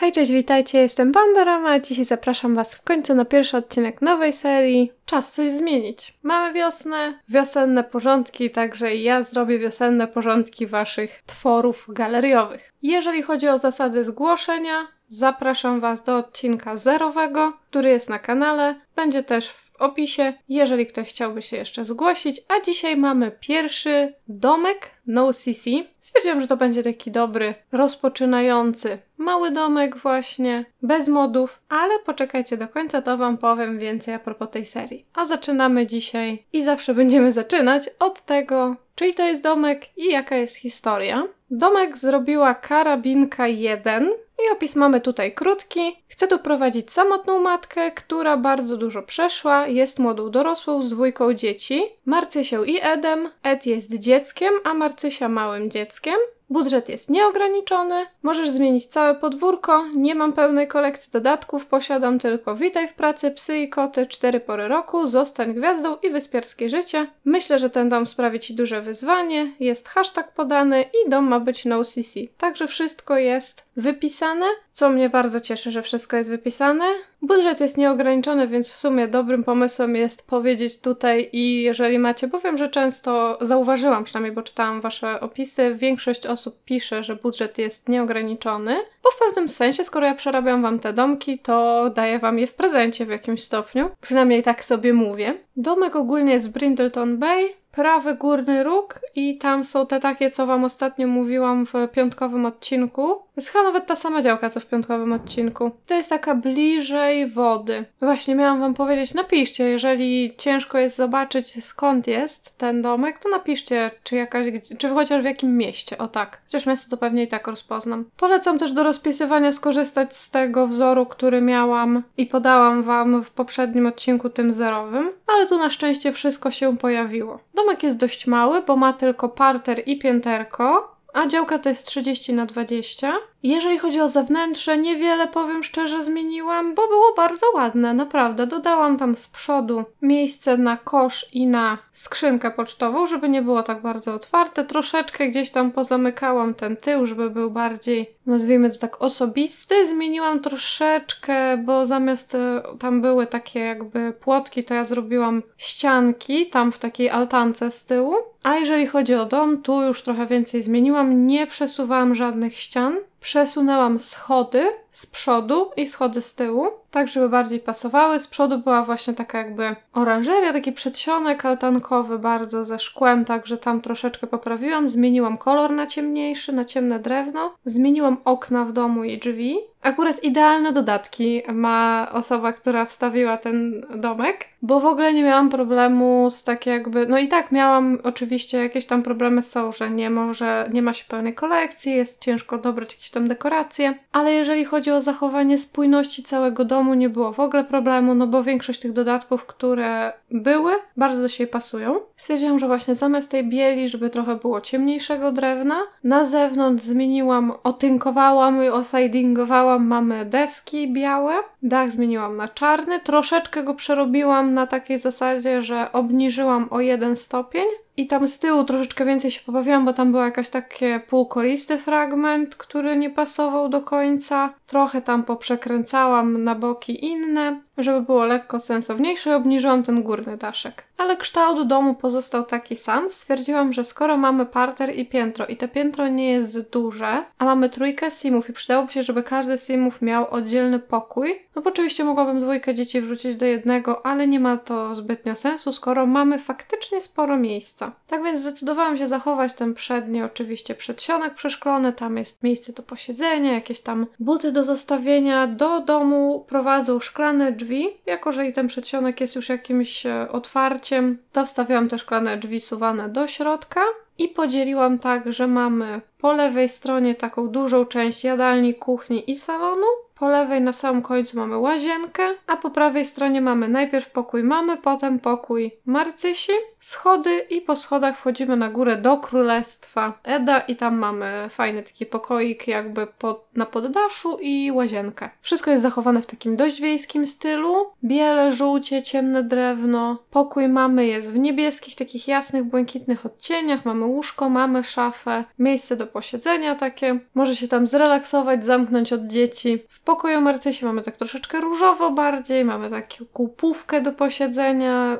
Hej, cześć, witajcie, jestem Pandorama, a dzisiaj zapraszam Was w końcu na pierwszy odcinek nowej serii czas coś zmienić. Mamy wiosnę, wiosenne porządki, także ja zrobię wiosenne porządki waszych tworów galeriowych. Jeżeli chodzi o zasady zgłoszenia, zapraszam was do odcinka zerowego, który jest na kanale, będzie też w opisie, jeżeli ktoś chciałby się jeszcze zgłosić. A dzisiaj mamy pierwszy domek No CC. Stwierdziłam, że to będzie taki dobry, rozpoczynający mały domek właśnie, bez modów, ale poczekajcie do końca, to Wam powiem więcej a propos tej serii. A zaczynamy dzisiaj i zawsze będziemy zaczynać od tego, czyli to jest domek i jaka jest historia. Domek zrobiła Karabinka 1, i opis mamy tutaj krótki. Chcę tu prowadzić samotną matkę, która bardzo dużo przeszła, jest młodą dorosłą z dwójką dzieci, Marcysią i Edem. Ed jest dzieckiem, a Marcysia małym dzieckiem. Budżet jest nieograniczony, możesz zmienić całe podwórko, nie mam pełnej kolekcji dodatków, posiadam tylko witaj w pracy, psy i koty, cztery pory roku, zostań gwiazdą i wyspiarskie życie. Myślę, że ten dom sprawi Ci duże wyzwanie, jest hashtag podany i dom ma być no CC. Także wszystko jest wypisane, co mnie bardzo cieszy, że wszystko jest wypisane. Budżet jest nieograniczony, więc w sumie dobrym pomysłem jest powiedzieć tutaj i jeżeli macie, bo wiem, że często zauważyłam przynajmniej, bo czytałam wasze opisy, większość osób pisze, że budżet jest nieograniczony, bo w pewnym sensie, skoro ja przerabiam wam te domki, to daję wam je w prezencie w jakimś stopniu. Przynajmniej tak sobie mówię. Domek ogólnie jest Brindleton Bay, prawy górny róg i tam są te takie, co Wam ostatnio mówiłam w piątkowym odcinku jest chyba nawet ta sama działka, co w piątkowym odcinku. To jest taka bliżej wody. Właśnie miałam wam powiedzieć, napiszcie, jeżeli ciężko jest zobaczyć skąd jest ten domek, to napiszcie, czy jakaś, czy chociaż w jakim mieście, o tak. Chociaż miasto to pewnie i tak rozpoznam. Polecam też do rozpisywania skorzystać z tego wzoru, który miałam i podałam wam w poprzednim odcinku, tym zerowym, ale tu na szczęście wszystko się pojawiło. Domek jest dość mały, bo ma tylko parter i pięterko, a działka to jest 30 na 20 jeżeli chodzi o zewnętrzne, niewiele powiem szczerze zmieniłam, bo było bardzo ładne, naprawdę. Dodałam tam z przodu miejsce na kosz i na skrzynkę pocztową, żeby nie było tak bardzo otwarte. Troszeczkę gdzieś tam pozamykałam ten tył, żeby był bardziej, nazwijmy to tak, osobisty. Zmieniłam troszeczkę, bo zamiast e, tam były takie jakby płotki, to ja zrobiłam ścianki tam w takiej altance z tyłu. A jeżeli chodzi o dom, tu już trochę więcej zmieniłam. Nie przesuwałam żadnych ścian przesunęłam schody z przodu i schody z tyłu, tak żeby bardziej pasowały. Z przodu była właśnie taka jakby oranżeria, taki przedsionek altankowy bardzo ze szkłem, także tam troszeczkę poprawiłam. Zmieniłam kolor na ciemniejszy, na ciemne drewno. Zmieniłam okna w domu i drzwi. Akurat idealne dodatki ma osoba, która wstawiła ten domek, bo w ogóle nie miałam problemu z tak jakby... No i tak miałam oczywiście jakieś tam problemy są, że nie może, nie ma się pełnej kolekcji, jest ciężko dobrać jakieś tam dekoracje, ale jeżeli chodzi chodzi o zachowanie spójności całego domu, nie było w ogóle problemu, no bo większość tych dodatków, które były, bardzo do siebie pasują. Stwierdziłam, że właśnie zamiast tej bieli, żeby trochę było ciemniejszego drewna, na zewnątrz zmieniłam, otynkowałam i osidingowałam, mamy deski białe, dach zmieniłam na czarny, troszeczkę go przerobiłam na takiej zasadzie, że obniżyłam o jeden stopień, i tam z tyłu troszeczkę więcej się pobawiłam, bo tam był jakaś takie półkolisty fragment, który nie pasował do końca. Trochę tam poprzekręcałam na boki inne. Żeby było lekko sensowniejsze, obniżyłam ten górny daszek. Ale kształt domu pozostał taki sam. Stwierdziłam, że skoro mamy parter i piętro i to piętro nie jest duże, a mamy trójkę simów i przydałoby się, żeby każdy z simów miał oddzielny pokój, no bo oczywiście mogłabym dwójkę dzieci wrzucić do jednego, ale nie ma to zbytnio sensu, skoro mamy faktycznie sporo miejsca. Tak więc zdecydowałam się zachować ten przedni oczywiście przedsionek przeszklony, tam jest miejsce do posiedzenia, jakieś tam buty do zostawienia. Do domu prowadzą szklane drzwi. Jako, że i ten przedsionek jest już jakimś e, otwarciem, to wstawiłam te szklane drzwi suwane do środka i podzieliłam tak, że mamy po lewej stronie taką dużą część jadalni, kuchni i salonu, po lewej na samym końcu mamy łazienkę, a po prawej stronie mamy najpierw pokój mamy, potem pokój Marcysi, schody i po schodach wchodzimy na górę do Królestwa Eda i tam mamy fajny taki pokoik jakby pod, na poddaszu i łazienkę. Wszystko jest zachowane w takim dość wiejskim stylu. Biele, żółcie, ciemne drewno. Pokój mamy jest w niebieskich, takich jasnych, błękitnych odcieniach. Mamy łóżko, mamy szafę, miejsce do posiedzenia takie. Może się tam zrelaksować, zamknąć od dzieci. W pokoju Marcysi mamy tak troszeczkę różowo bardziej, mamy taką kupówkę do posiedzenia,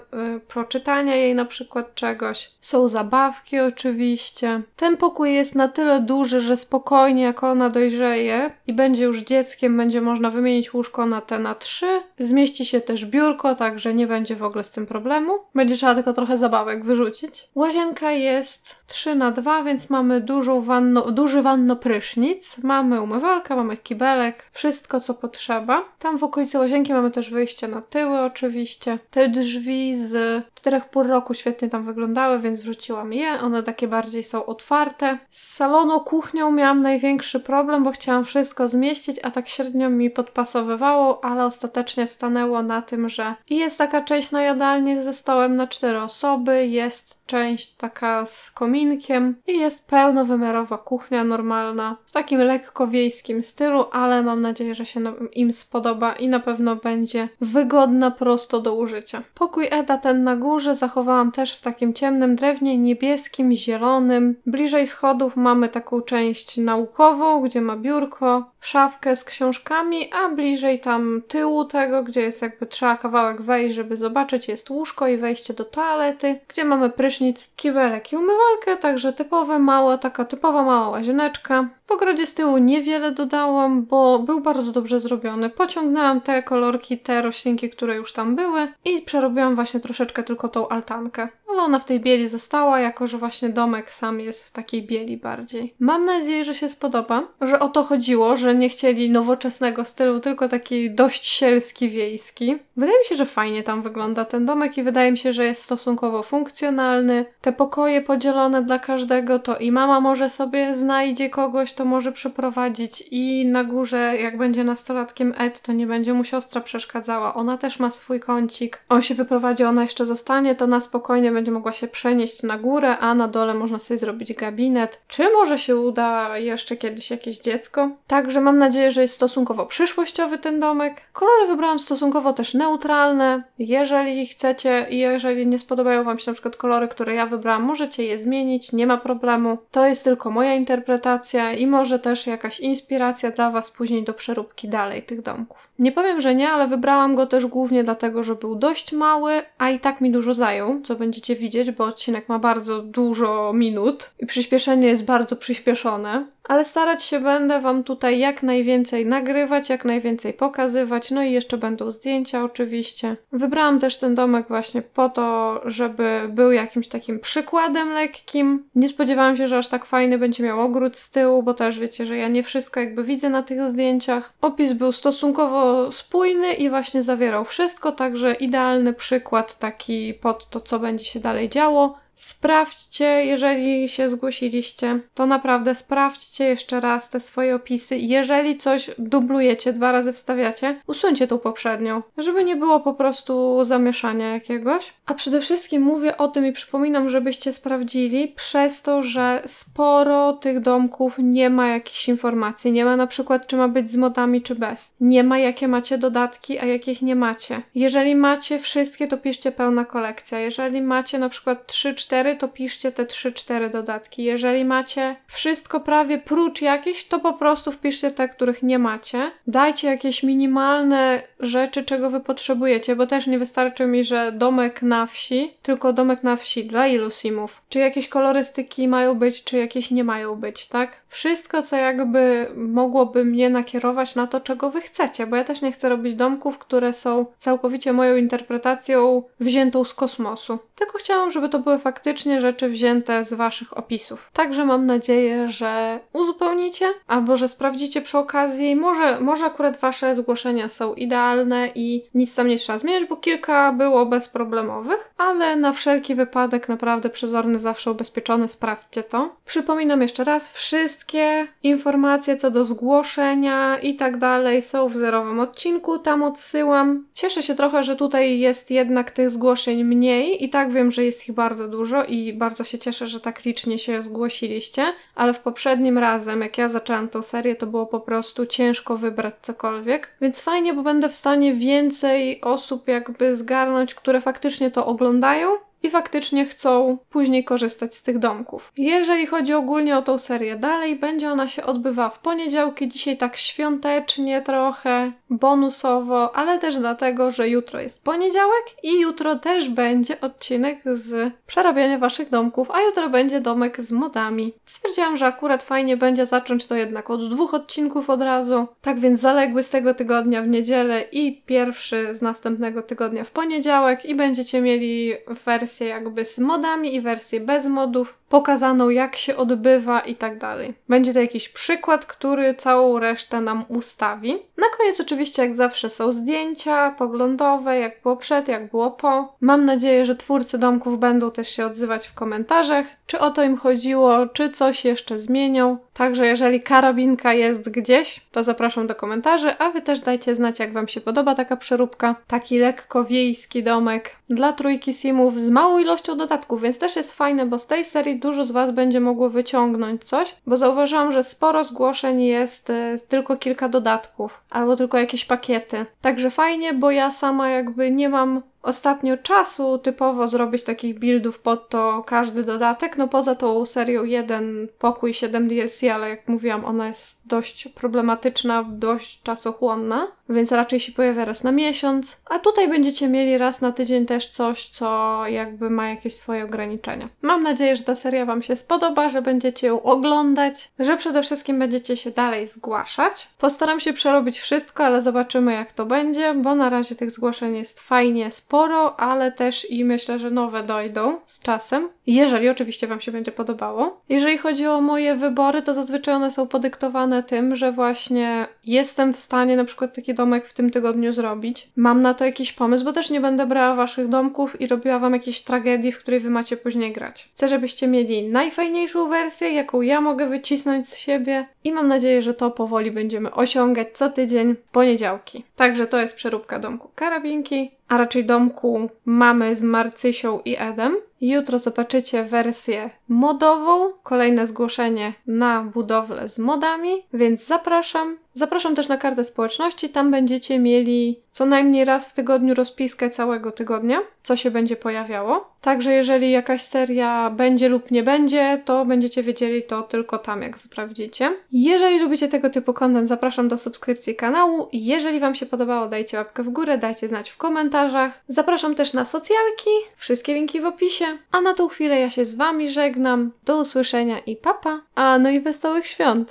yy, jej na przykład czegoś. Są zabawki oczywiście. Ten pokój jest na tyle duży, że spokojnie jak ona dojrzeje i będzie już dzieckiem, będzie można wymienić łóżko na te na trzy. Zmieści się też biurko, także nie będzie w ogóle z tym problemu. Będzie trzeba tylko trochę zabawek wyrzucić. Łazienka jest 3 na 2, więc mamy dużą wanno, duży wannoprysznic, mamy umywalkę, mamy kibelek, wszystko wszystko, co potrzeba. Tam w okolicy łazienki mamy też wyjście na tyły oczywiście. Te drzwi z czterech pół roku świetnie tam wyglądały, więc wrzuciłam je. One takie bardziej są otwarte. Z salonu kuchnią miałam największy problem, bo chciałam wszystko zmieścić, a tak średnio mi podpasowywało, ale ostatecznie stanęło na tym, że I jest taka część na jadalnię ze stołem na cztery osoby, jest część taka z kominkiem i jest pełnowymiarowa kuchnia normalna w takim lekko wiejskim stylu, ale mam nadzieję, nadzieję, że się im spodoba i na pewno będzie wygodna prosto do użycia. Pokój Eda ten na górze zachowałam też w takim ciemnym drewnie, niebieskim, zielonym. Bliżej schodów mamy taką część naukową, gdzie ma biurko, szafkę z książkami, a bliżej tam tyłu tego, gdzie jest jakby trzeba kawałek wejść, żeby zobaczyć, jest łóżko i wejście do toalety, gdzie mamy prysznic, kibelek i umywalkę, także typowe mała, taka typowa mała łazieneczka. W ogrodzie z tyłu niewiele dodałam, bo był bardzo dobrze zrobiony. Pociągnęłam te kolorki, te roślinki, które już tam były i przerobiłam właśnie troszeczkę tylko tą altankę. Ale ona w tej bieli została, jako że właśnie domek sam jest w takiej bieli bardziej. Mam nadzieję, że się spodoba, że o to chodziło, że że nie chcieli nowoczesnego stylu, tylko taki dość sielski, wiejski. Wydaje mi się, że fajnie tam wygląda ten domek i wydaje mi się, że jest stosunkowo funkcjonalny. Te pokoje podzielone dla każdego, to i mama może sobie znajdzie kogoś, to może przyprowadzić i na górze, jak będzie nastolatkiem Ed, to nie będzie mu siostra przeszkadzała. Ona też ma swój kącik. On się wyprowadzi, ona jeszcze zostanie, to na spokojnie będzie mogła się przenieść na górę, a na dole można sobie zrobić gabinet. Czy może się uda jeszcze kiedyś jakieś dziecko? Także Także mam nadzieję, że jest stosunkowo przyszłościowy ten domek. Kolory wybrałam stosunkowo też neutralne. Jeżeli chcecie i jeżeli nie spodobają Wam się na przykład kolory, które ja wybrałam, możecie je zmienić, nie ma problemu. To jest tylko moja interpretacja i może też jakaś inspiracja dla Was później do przeróbki dalej tych domków. Nie powiem, że nie, ale wybrałam go też głównie dlatego, że był dość mały, a i tak mi dużo zajął, co będziecie widzieć, bo odcinek ma bardzo dużo minut i przyspieszenie jest bardzo przyspieszone ale starać się będę Wam tutaj jak najwięcej nagrywać, jak najwięcej pokazywać, no i jeszcze będą zdjęcia oczywiście. Wybrałam też ten domek właśnie po to, żeby był jakimś takim przykładem lekkim. Nie spodziewałam się, że aż tak fajny będzie miał ogród z tyłu, bo też wiecie, że ja nie wszystko jakby widzę na tych zdjęciach. Opis był stosunkowo spójny i właśnie zawierał wszystko, także idealny przykład taki pod to, co będzie się dalej działo. Sprawdźcie, jeżeli się zgłosiliście, to naprawdę sprawdźcie jeszcze raz te swoje opisy. Jeżeli coś dublujecie, dwa razy wstawiacie, usuńcie tą poprzednią, żeby nie było po prostu zamieszania jakiegoś. A przede wszystkim mówię o tym i przypominam, żebyście sprawdzili, przez to, że sporo tych domków nie ma jakichś informacji. Nie ma na przykład, czy ma być z modami, czy bez. Nie ma, jakie macie dodatki, a jakich nie macie. Jeżeli macie wszystkie, to piszcie pełna kolekcja. Jeżeli macie na przykład 3, 4, 4, to piszcie te 3-4 dodatki. Jeżeli macie wszystko prawie prócz jakieś, to po prostu wpiszcie te, których nie macie. Dajcie jakieś minimalne rzeczy, czego wy potrzebujecie, bo też nie wystarczy mi, że domek na wsi, tylko domek na wsi dla ilu simów. Czy jakieś kolorystyki mają być, czy jakieś nie mają być, tak? Wszystko, co jakby mogłoby mnie nakierować na to, czego wy chcecie, bo ja też nie chcę robić domków, które są całkowicie moją interpretacją wziętą z kosmosu. Tylko chciałam, żeby to były fakty praktycznie rzeczy wzięte z Waszych opisów. Także mam nadzieję, że uzupełnicie albo że sprawdzicie przy okazji. Może, może akurat Wasze zgłoszenia są idealne i nic tam nie trzeba zmieniać, bo kilka było bezproblemowych, ale na wszelki wypadek naprawdę przezorny, zawsze ubezpieczony, sprawdźcie to. Przypominam jeszcze raz, wszystkie informacje co do zgłoszenia i tak dalej są w zerowym odcinku, tam odsyłam. Cieszę się trochę, że tutaj jest jednak tych zgłoszeń mniej i tak wiem, że jest ich bardzo dużo dużo i bardzo się cieszę, że tak licznie się zgłosiliście, ale w poprzednim razem, jak ja zaczęłam tą serię, to było po prostu ciężko wybrać cokolwiek, więc fajnie, bo będę w stanie więcej osób jakby zgarnąć, które faktycznie to oglądają i faktycznie chcą później korzystać z tych domków. Jeżeli chodzi ogólnie o tą serię dalej, będzie ona się odbywała w poniedziałki, dzisiaj tak świątecznie trochę, bonusowo, ale też dlatego, że jutro jest poniedziałek i jutro też będzie odcinek z przerabiania waszych domków, a jutro będzie domek z modami. Stwierdziłam, że akurat fajnie będzie zacząć to jednak od dwóch odcinków od razu, tak więc zaległy z tego tygodnia w niedzielę i pierwszy z następnego tygodnia w poniedziałek i będziecie mieli wersję wersję jakby z modami i wersję bez modów, pokazaną jak się odbywa i tak dalej. Będzie to jakiś przykład, który całą resztę nam ustawi. Na koniec oczywiście jak zawsze są zdjęcia poglądowe, jak było przed, jak było po. Mam nadzieję, że twórcy domków będą też się odzywać w komentarzach czy o to im chodziło, czy coś jeszcze zmienią. Także jeżeli karabinka jest gdzieś, to zapraszam do komentarzy, a Wy też dajcie znać, jak Wam się podoba taka przeróbka. Taki lekko wiejski domek dla trójki simów z małą ilością dodatków, więc też jest fajne, bo z tej serii dużo z Was będzie mogło wyciągnąć coś, bo zauważyłam, że sporo zgłoszeń jest, e, tylko kilka dodatków albo tylko jakieś pakiety. Także fajnie, bo ja sama jakby nie mam ostatnio czasu typowo zrobić takich buildów pod to każdy dodatek, no poza tą serią 1 pokój 7 DLC, ale jak mówiłam, ona jest dość problematyczna, dość czasochłonna, więc raczej się pojawia raz na miesiąc, a tutaj będziecie mieli raz na tydzień też coś, co jakby ma jakieś swoje ograniczenia. Mam nadzieję, że ta seria Wam się spodoba, że będziecie ją oglądać, że przede wszystkim będziecie się dalej zgłaszać. Postaram się przerobić wszystko, ale zobaczymy jak to będzie, bo na razie tych zgłoszeń jest fajnie sporo, ale też i myślę, że nowe dojdą z czasem, jeżeli oczywiście Wam się będzie podobało. Jeżeli chodzi o moje wybory, to zazwyczaj one są podyktowane tym, że właśnie jestem w stanie na przykład taki domek w tym tygodniu zrobić. Mam na to jakiś pomysł, bo też nie będę brała Waszych domków i robiła Wam jakieś tragedii, w której Wy macie później grać. Chcę, żebyście mieli najfajniejszą wersję, jaką ja mogę wycisnąć z siebie, i mam nadzieję, że to powoli będziemy osiągać co tydzień poniedziałki. Także to jest przeróbka domku Karabinki, a raczej domku mamy z Marcysią i Edem. Jutro zobaczycie wersję modową, kolejne zgłoszenie na budowlę z modami, więc zapraszam. Zapraszam też na kartę społeczności, tam będziecie mieli co najmniej raz w tygodniu rozpiskę całego tygodnia, co się będzie pojawiało. Także jeżeli jakaś seria będzie lub nie będzie, to będziecie wiedzieli to tylko tam, jak sprawdzicie. Jeżeli lubicie tego typu content, zapraszam do subskrypcji kanału. Jeżeli Wam się podobało, dajcie łapkę w górę, dajcie znać w komentarzach. Zapraszam też na socjalki, wszystkie linki w opisie. A na tą chwilę ja się z Wami żegnam. Do usłyszenia i papa! A no i wesołych świąt!